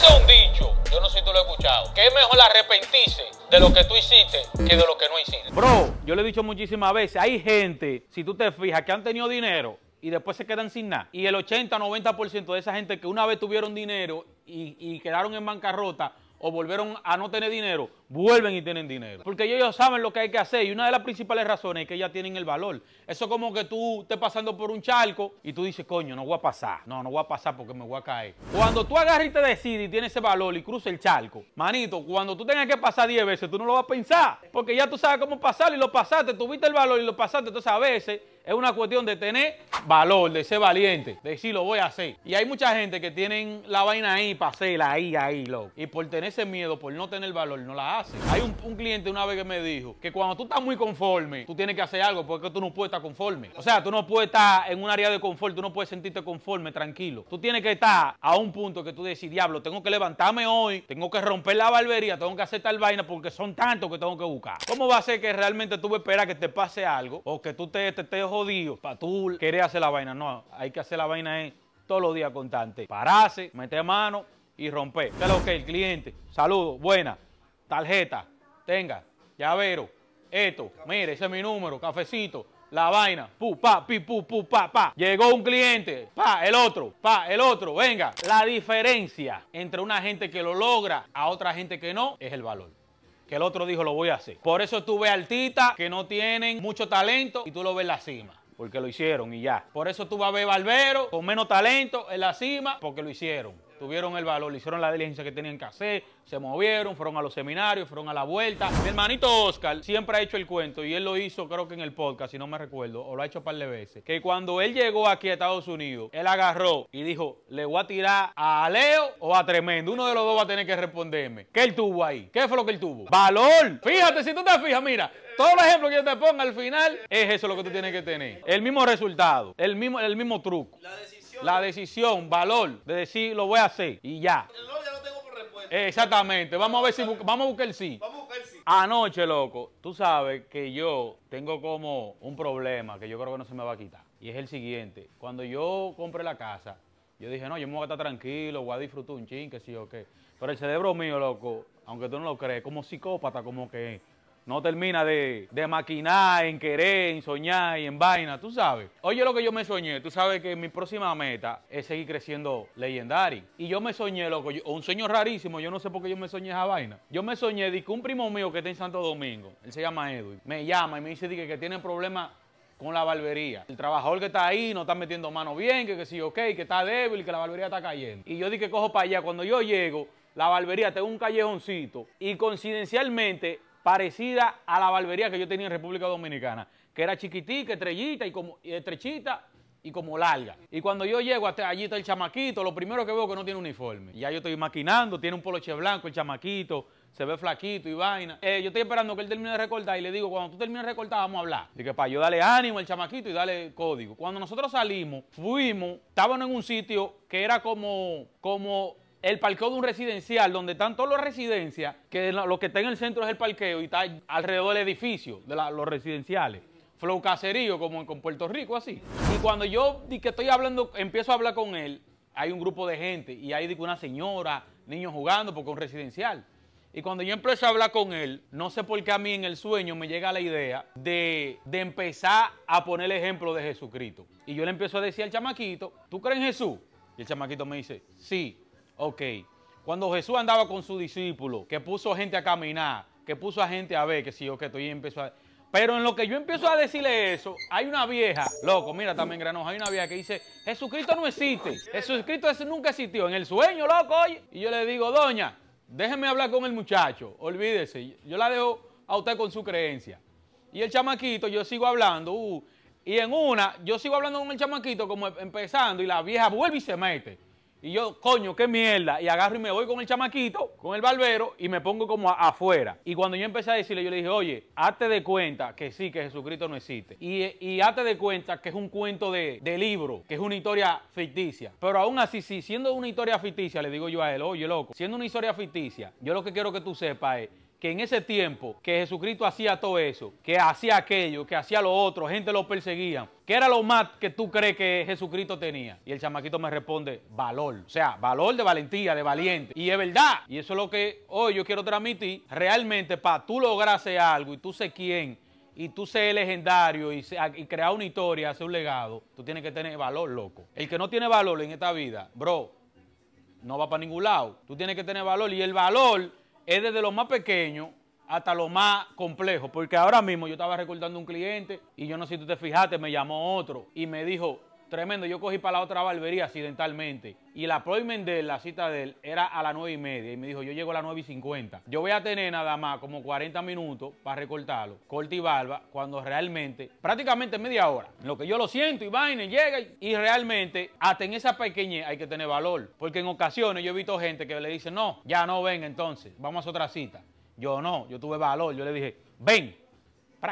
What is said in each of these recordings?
Dice un dicho, yo no sé si tú lo has escuchado, que es mejor arrepentirse de lo que tú hiciste que de lo que no hiciste. Bro, yo le he dicho muchísimas veces, hay gente, si tú te fijas, que han tenido dinero y después se quedan sin nada. Y el 80-90% de esa gente que una vez tuvieron dinero y, y quedaron en bancarrota, o volvieron a no tener dinero, vuelven y tienen dinero. Porque ellos saben lo que hay que hacer y una de las principales razones es que ya tienen el valor. Eso es como que tú estés pasando por un charco y tú dices, coño, no voy a pasar. No, no voy a pasar porque me voy a caer. Cuando tú agarras y te decides y tienes ese valor y cruzas el charco, manito, cuando tú tengas que pasar 10 veces, tú no lo vas a pensar. Porque ya tú sabes cómo pasar y lo pasaste, tuviste el valor y lo pasaste. Entonces a veces es una cuestión de tener valor, de ser valiente, de decir lo voy a hacer. Y hay mucha gente que tienen la vaina ahí, para hacerla, ahí, ahí, loco. Y por tener ese miedo, por no tener valor, no la hace. Hay un, cliente una vez que me dijo que cuando tú estás muy conforme, tú tienes que hacer algo porque tú no puedes estar conforme. O sea, tú no puedes estar en un área de confort, tú no puedes sentirte conforme, tranquilo. Tú tienes que estar a un punto que tú decís, diablo, tengo que levantarme hoy, tengo que romper la barbería, tengo que hacer tal vaina porque son tantos que tengo que buscar. ¿Cómo va a ser que realmente tú esperas que te pase algo o que tú te, te, para tú querer hacer la vaina. No, hay que hacer la vaina en todos los días constante. Pararse, meter mano y romper. ¿Qué es lo que el cliente? Saludos, buena, tarjeta, tenga, llavero, esto, mire, ese es mi número, cafecito, la vaina, pu, pa, pi, pu, pu, pa, pa. Llegó un cliente, pa, el otro, pa, el otro, venga. La diferencia entre una gente que lo logra a otra gente que no es el valor que el otro dijo lo voy a hacer. Por eso tú ves artistas que no tienen mucho talento y tú lo ves en la cima. Porque lo hicieron y ya. Por eso tú vas a ver barberos con menos talento en la cima porque lo hicieron tuvieron el valor, le hicieron la diligencia que tenían que hacer, se movieron, fueron a los seminarios, fueron a la vuelta. Mi hermanito Oscar siempre ha hecho el cuento y él lo hizo creo que en el podcast, si no me recuerdo, o lo ha hecho un par de veces, que cuando él llegó aquí a Estados Unidos, él agarró y dijo, le voy a tirar a Leo o a Tremendo, uno de los dos va a tener que responderme. ¿Qué él tuvo ahí? ¿Qué fue lo que él tuvo? Valor. Fíjate, si tú te fijas, mira, todos los ejemplos que yo te ponga al final es eso lo que tú tienes que tener. El mismo resultado, el mismo, el mismo truco. La la decisión, valor de decir lo voy a hacer y ya. no ya lo tengo por respuesta. Exactamente, vamos a ver si vamos a buscar el sí. Vamos a buscar el sí. Anoche, loco, tú sabes que yo tengo como un problema que yo creo que no se me va a quitar. Y es el siguiente, cuando yo compré la casa, yo dije, no, yo me voy a estar tranquilo, voy a disfrutar un ching que sí o qué. Pero el cerebro mío, loco, aunque tú no lo crees, como psicópata como que no termina de, maquinar, en querer, en soñar y en vaina, tú sabes. Oye lo que yo me soñé, tú sabes que mi próxima meta es seguir creciendo legendario. Y yo me soñé, loco, un sueño rarísimo, yo no sé por qué yo me soñé esa vaina. Yo me soñé de que un primo mío que está en Santo Domingo, él se llama Edwin, me llama y me dice que, que tiene problemas con la barbería. El trabajador que está ahí no está metiendo mano bien, que, que sí, ok, que está débil, que la barbería está cayendo. Y yo dije que cojo para allá, cuando yo llego... La barbería tengo un callejoncito y coincidencialmente parecida a la barbería que yo tenía en República Dominicana, que era chiquitica, estrellita y como estrechita y como larga. Y cuando yo llego hasta allí está el chamaquito, lo primero que veo que no tiene uniforme. ya yo estoy maquinando, tiene un poloche blanco el chamaquito, se ve flaquito y vaina. Eh, yo estoy esperando que él termine de recortar y le digo, cuando tú termines de recortar vamos a hablar. Dije, para yo dale ánimo al chamaquito y dale código. Cuando nosotros salimos, fuimos, estábamos en un sitio que era como, como el parqueo de un residencial donde están todas las residencias, que lo que está en el centro es el parqueo y está alrededor del edificio de los residenciales. Flow caserío, como con Puerto Rico, así. Y cuando yo que estoy hablando, empiezo a hablar con él, hay un grupo de gente y hay una señora, niños jugando, porque es un residencial. Y cuando yo empiezo a hablar con él, no sé por qué a mí en el sueño me llega la idea de, de, empezar a poner el ejemplo de Jesucristo. Y yo le empiezo a decir al chamaquito, ¿tú crees en Jesús? Y el chamaquito me dice, sí. Ok. Cuando Jesús andaba con su discípulo que puso gente a caminar, que puso a gente a ver, que sí, o que estoy empezó a... Pero en lo que yo empiezo a decirle eso, hay una vieja, loco, mira también granos, hay una vieja que dice, Jesucristo no existe, Jesucristo nunca existió, en el sueño, loco, oye. Y yo le digo, doña, déjeme hablar con el muchacho, olvídese, yo la dejo a usted con su creencia. Y el chamaquito, yo sigo hablando, uh, y en una, yo sigo hablando con el chamaquito como empezando y la vieja vuelve y se mete. Y yo, coño, qué mierda. Y agarro y me voy con el chamaquito, con el barbero, y me pongo como afuera. Y cuando yo empecé a decirle, yo le dije, oye, hazte de cuenta que sí, que Jesucristo no existe. Y, hazte de cuenta que es un cuento de, de, libro, que es una historia ficticia. Pero aún así, sí, siendo una historia ficticia, le digo yo a él, oye, loco, siendo una historia ficticia, yo lo que quiero que tú sepas es que en ese tiempo que Jesucristo hacía todo eso, que hacía aquello, que hacía lo otro, gente lo perseguía, ¿qué era lo más que tú crees que Jesucristo tenía? Y el chamaquito me responde, valor, o sea, valor de valentía, de valiente. Y es verdad, y eso es lo que hoy yo quiero transmitir, realmente para tú lograr algo y tú sé quién. Y tú ser legendario y, y crear una historia, hacer un legado, tú tienes que tener valor, loco. El que no tiene valor en esta vida, bro, no va para ningún lado. Tú tienes que tener valor. Y el valor es desde lo más pequeño hasta lo más complejo, porque ahora mismo yo estaba recordando un cliente y yo no sé si tú te fijaste, me llamó otro y me dijo, Tremendo, yo cogí para la otra barbería accidentalmente. Y el appointment de él, la cita de él, era a las 9 y media. Y me dijo, yo llego a las 9 y 50. Yo voy a tener nada más como 40 minutos para recortarlo, corte y barba, cuando realmente, prácticamente media hora. lo que yo lo siento y vaina, llega. Y realmente, hasta en esa pequeñez hay que tener valor. Porque en ocasiones yo he visto gente que le dice, no, ya no ven entonces, vamos a otra cita. Yo no, yo tuve valor, yo le dije, ven.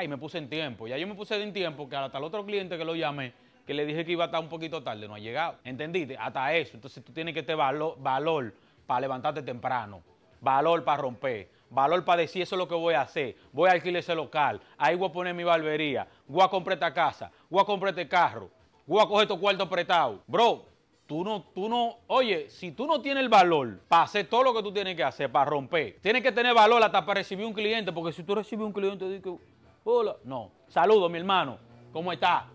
Y me puse en tiempo. Ya yo me puse en tiempo que hasta el otro cliente que lo llamé, que le dije que iba a estar un poquito tarde, no ha llegado. ¿Entendiste? Hasta eso. Entonces tú tienes que tener este valor, para levantarte temprano, valor para romper, valor para decir eso es lo que voy a hacer. Voy a alquilar ese local, ahí voy a poner mi barbería, voy a comprar esta casa, voy a comprar este carro, voy a coger estos cuartos apretados. Bro, tú no, tú no, oye, si tú no tienes el valor para hacer todo lo que tú tienes que hacer, para romper, tienes que tener valor hasta para recibir un cliente, porque si tú recibes un cliente, digo hola, no, Saludos, mi hermano, ¿cómo está?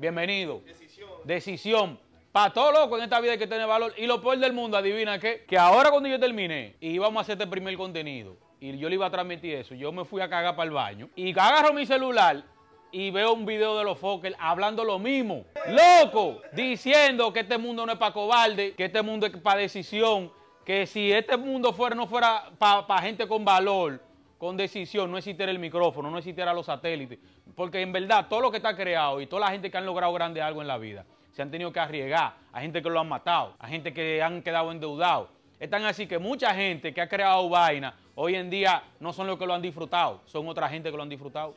Bienvenido. Decisión. Decisión. Para todo loco en esta vida que tiene valor. Y lo peor del mundo, adivina qué. Que ahora cuando yo terminé y íbamos a hacer este primer contenido y yo le iba a transmitir eso, yo me fui a cagar para el baño y agarro mi celular y veo un video de los Fokker hablando lo mismo. Loco, diciendo que este mundo no es para cobarde, que este mundo es para decisión, que si este mundo fuera no fuera para gente con valor, con decisión, no existiera el micrófono, no existiera los satélites, porque en verdad todo lo que está creado y toda la gente que han logrado grande algo en la vida, se han tenido que arriesgar, a gente que lo han matado, a gente que han quedado endeudados. están así que mucha gente que ha creado vainas hoy en día no son los que lo han disfrutado, son otra gente que lo han disfrutado.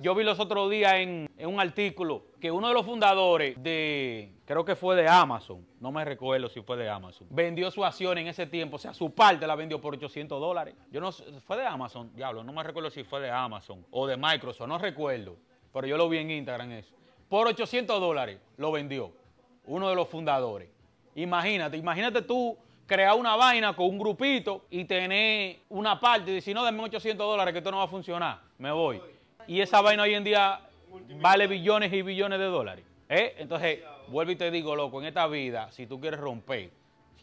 Yo vi los otros días en, un artículo que uno de los fundadores de, creo que fue de Amazon, no me recuerdo si fue de Amazon, vendió su acción en ese tiempo, o sea, su parte la vendió por 800 dólares. Yo no fue de Amazon, diablo, no me recuerdo si fue de Amazon o de Microsoft, no recuerdo, pero yo lo vi en Instagram eso. Por 800 dólares lo vendió uno de los fundadores. Imagínate, imagínate tú crear una vaina con un grupito y tener una parte y decir, no, denme 800 dólares que esto no va a funcionar, me voy. Y esa vaina hoy en día vale billones y billones de dólares. ¿eh? Entonces, vuelvo y te digo, loco, en esta vida, si tú quieres romper,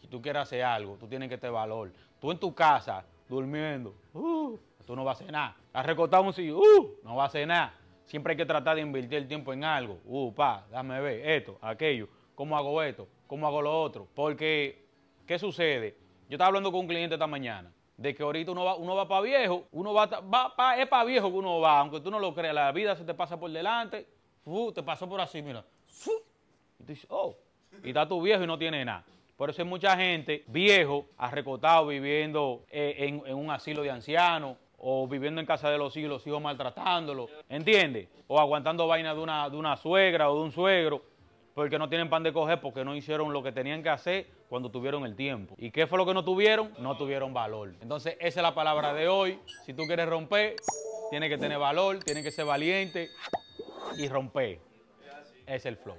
si tú quieres hacer algo, tú tienes que tener valor. Tú en tu casa, durmiendo, uh, tú no vas a hacer nada. Has recortado un uh, no vas a hacer nada. Siempre hay que tratar de invertir el tiempo en algo. Uh, pa, dame ver esto, aquello. ¿Cómo hago esto? ¿Cómo hago lo otro? Porque ¿Qué sucede? Yo estaba hablando con un cliente esta mañana de que ahorita uno va, uno va para viejo, uno va, va pa, es para viejo que uno va, aunque tú no lo creas, la vida se te pasa por delante, te pasó por así, mira, y y dices, oh, y está tu viejo y no tiene nada. Por eso hay mucha gente viejo, arrecotado, viviendo eh, en, un asilo de ancianos o viviendo en casa de los hijos, los hijos maltratándolo, ¿entiendes? O aguantando vaina de una, de una suegra o de un suegro porque no tienen pan de coger, porque no hicieron lo que tenían que hacer cuando tuvieron el tiempo. ¿Y qué fue lo que no tuvieron? No tuvieron valor. Entonces, esa es la palabra de hoy. Si tú quieres romper, tienes que tener valor, tienes que ser valiente y romper. Es el flow.